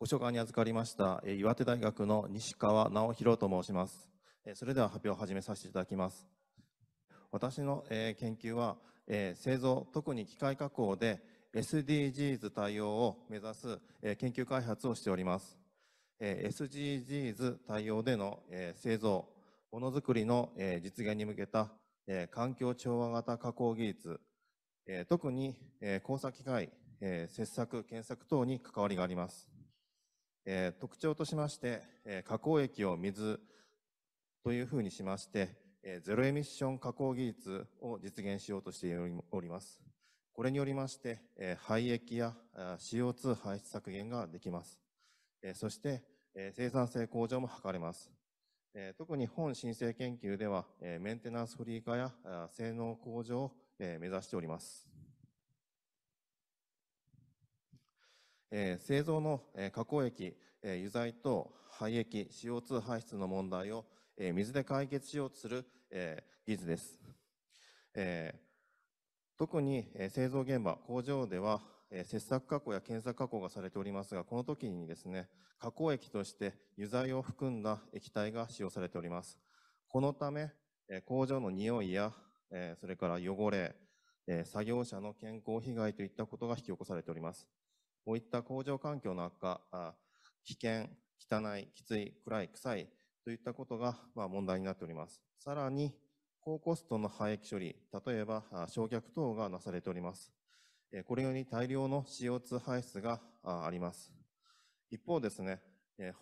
ご紹介に預かりました岩手大学の西川直弘と申します。それでは発表を始めさせていただきます。私の研究は製造、特に機械加工で SDGs 対応を目指す研究開発をしております。SDGs 対応での製造、ものづくりの実現に向けた環境調和型加工技術、特に工作機械、切削、検索等に関わりがあります。えー、特徴としまして、えー、加工液を水というふうにしまして、えー、ゼロエミッション加工技術を実現しようとしております。これによりまして、えー、廃液や CO2 排出削減ができます。えー、そして、えー、生産性向上も図れます。えー、特に本申請研究では、えー、メンテナンスフリー化や性能向上を、えー、目指しております。えー、製造の、えー、加工液、えー、油剤と廃液、CO2 排出の問題を、えー、水で解決しようとする、えー、技術です。えー、特に、えー、製造現場、工場では、えー、切削加工や検索加工がされておりますが、この時にですね、加工液として油剤を含んだ液体が使用されております。このため、えー、工場の匂いや、えー、それから汚れ、えー、作業者の健康被害といったことが引き起こされております。こういった工場環境の悪化、危険、汚い、きつい、暗い、臭いといったことが問題になっております。さらに、高コストの廃液処理、例えば焼却等がなされております。これより大量の CO2 排出があります。一方ですね、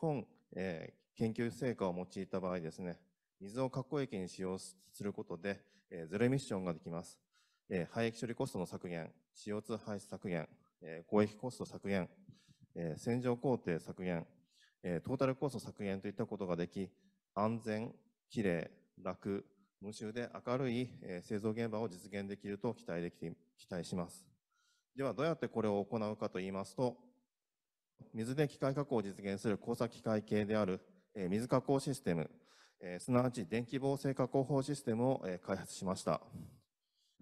本研究成果を用いた場合ですね、水を加工液に使用することで、ゼロエミッションができます。廃液処理コストの削減、CO2 排出削減、え公益コスト削減、え洗浄工程削減、えトータルコスト削減といったことができ、安全、きれい、楽、無臭で明るい、え製造現場を実現できると期待できて、期待します。では、どうやってこれを行うかといいますと、水で機械加工を実現する工作機械系である、え水加工システム、えすなわち電気合成加工法システムを、え開発しました。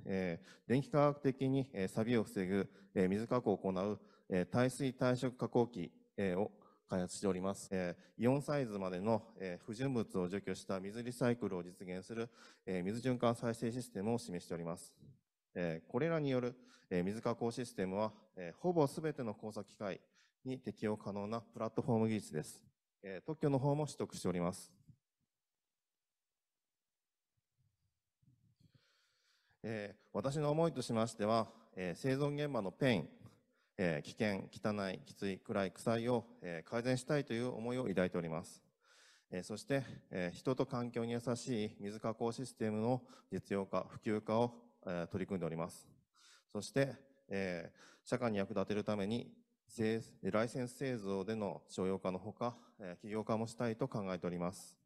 え電気化学的に、え錆を防ぐ、え水加工を行う、え耐水耐食加工機、えを開発しております。えイオンサイズまでの、え不純物を除去した水リサイクルを実現する、え水循環再生システムを示しております。えこれらによる、え水加工システムは、えほぼすべての工作機械に適用可能なプラットフォーム技術です。え特許の方も取得しております。えー、私の思いとしましては、えー、生存現場のペイン、えー、危険、汚い、きつい、暗い、臭いを、え改善したいという思いを抱いております。えそして、え人と環境に優しい水加工システムの実用化、普及化を、え取り組んでおります。そして、え社会に役立てるために、ライセンス製造での商用化のほか、え起業化もしたいと考えております。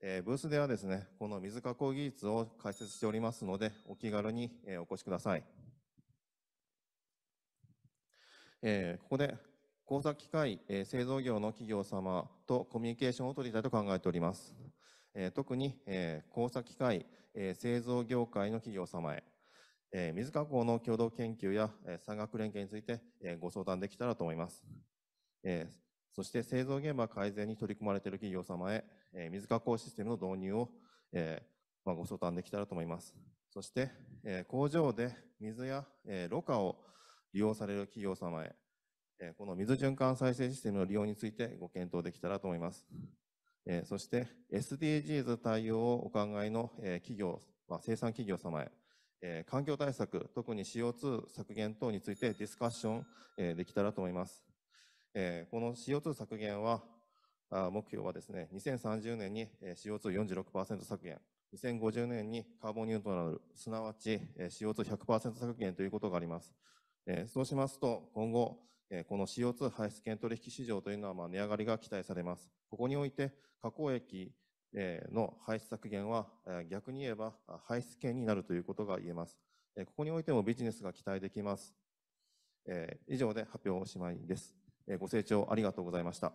えー、ブースではですね、この水加工技術を解説しておりますので、お気軽に、えー、お越しください。えー、ここで工作機械、えー、製造業の企業様とコミュニケーションを取りたいと考えております。えー、特に、えー、工作機械、えー、製造業界の企業様へ、えー、水加工の共同研究や、えー、産学連携について、えー、ご相談できたらと思います。えーそして製造現場改善に取り組まれている企業様へ、えー、水加工システムの導入を、えーまあ、ご相談できたらと思います。そして、えー、工場で水や、えー、ろ過を利用される企業様へ、えー、この水循環再生システムの利用についてご検討できたらと思います。えー、そして SDGs 対応をお考えの、えー、企業、まあ、生産企業様へ、えー、環境対策、特に CO2 削減等についてディスカッション、えー、できたらと思います。えー、この CO2 削減は、目標はですね、2030年に CO246% 削減、2050年にカーボンニュートラル、すなわち CO2100% 削減ということがあります。えー、そうしますと、今後、えー、この CO2 排出権取引市場というのは、まあ、値上がりが期待されます。ここにおいて、加工液の排出削減は、逆に言えば排出権になるということが言えます。ここにおいてもビジネスが期待できます。えー、以上で発表おしまいです。ご清聴ありがとうございました。